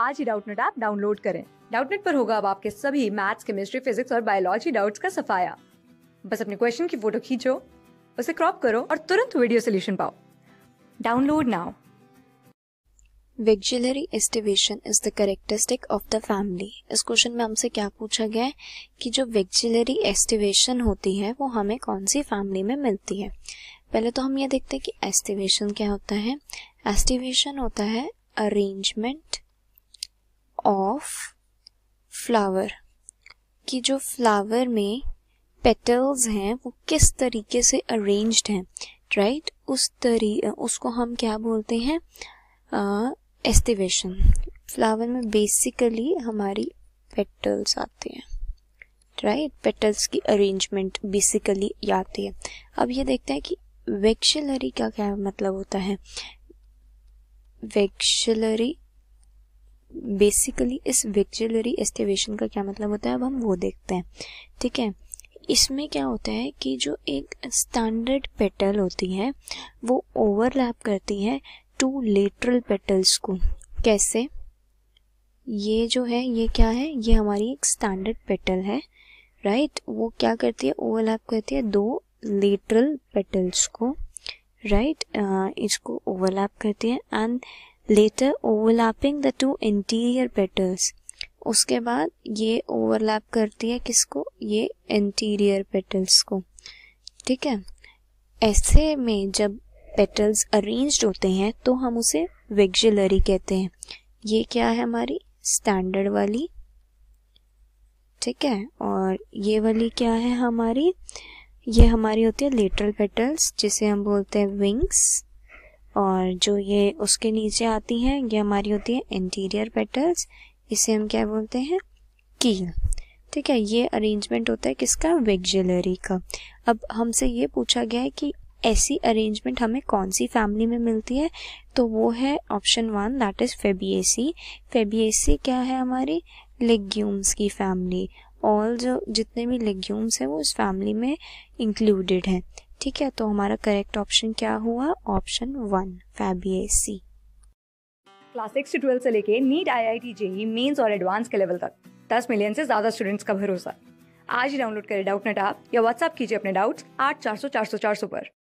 आज ही Doubtnut app download करें डाउटनेट पर होगा अब आपके सभी मैथ्स केमिस्ट्री फिजिक्स और बायोलॉजी डाउट्स का सफाया बस अपने क्वेश्चन की फोटो खींचो उसे क्रॉप करो और तुरंत वीडियो सोल्यूशन पाओ download now vexillary aestivation is the characteristic of the family इस क्वेश्चन में हमसे क्या पूछा गया है कि जो वेक्जुलरी एस्टिवेशन होती है वो हमें कौन सी फैमिली में मिलती है पहले तो हम ये देखते हैं कि एस्टिवेशन क्या होता है एस्टिवेशन होता है अरेंजमेंट ऑफ फ्लावर कि जो फ्लावर में पेटल्स हैं वो किस तरीके से अरेंज्ड हैं राइट right? उस तरी उसको हम क्या बोलते हैं एस्टिवेशन फ्लावर में बेसिकली हमारी पेटल्स आते हैं राइट right? पेटल्स की अरेंजमेंट बेसिकली आती है अब ये देखते हैं कि वेक्शलरी का क्या मतलब होता है वेक्शलरी बेसिकली इस विक्जुलरी एस्टिवेशन का क्या मतलब होता है अब हम वो देखते हैं ठीक है इसमें क्या होता है कि जो एक स्टैंडर्ड पेटल होती है वो ओवरलैप करती है टू लेटरल पेटल्स को कैसे ये जो है ये क्या है ये हमारी एक स्टैंडर्ड पेटल है राइट वो क्या करती है ओवरलैप करती है दो लेटरल पेटल्स को राइट right? uh, इसको ओवरलैप करती है and lateral overlapping the two interior petals उसके बाद ये ओवरलैप करती है किसको ये इंटीरियर पेटल्स को ठीक है ऐसे में जब पेटल्स अरेंज्ड होते हैं तो हम उसे वेक्जुलरी कहते हैं ये क्या है हमारी स्टैंडर्ड वाली ठीक है और ये वाली क्या है हमारी ये हमारी होती है लेटरल पेटल्स जिसे हम बोलते हैं विंग्स और जो ये उसके नीचे आती हैं ये हमारी होती है इंटीरियर पेटल्स इसे हम क्या बोलते हैं कील ठीक है ये अरेंजमेंट होता है किसका वेगजलरी का अब हमसे ये पूछा गया है कि ऐसी अरेंजमेंट हमें कौन सी फैमिली में मिलती है तो वो है option one that is Fabaceae Fabaceae क्या है हमारी लेग्यूम्स की फैमिली ऑल जो जितने भी लेग्यूम्स हैं वो इस फैमिली में इंक्लूडेड हैं ठीक है तो हमारा करेक्ट ऑप्शन क्या हुआ option one Fabaceae class six to twelfth से लेके NEET I I T JEE Mains और एडवांस के लेवल तक दस मिलियन से ज्यादा स्टूडेंट्स का भरोसा आज ही डाउनलोड करें डाउट नेट आप या व्हाट्सएप कीजिए अपने डाउट्स आठ चार सौ चार सौ चार सौ पर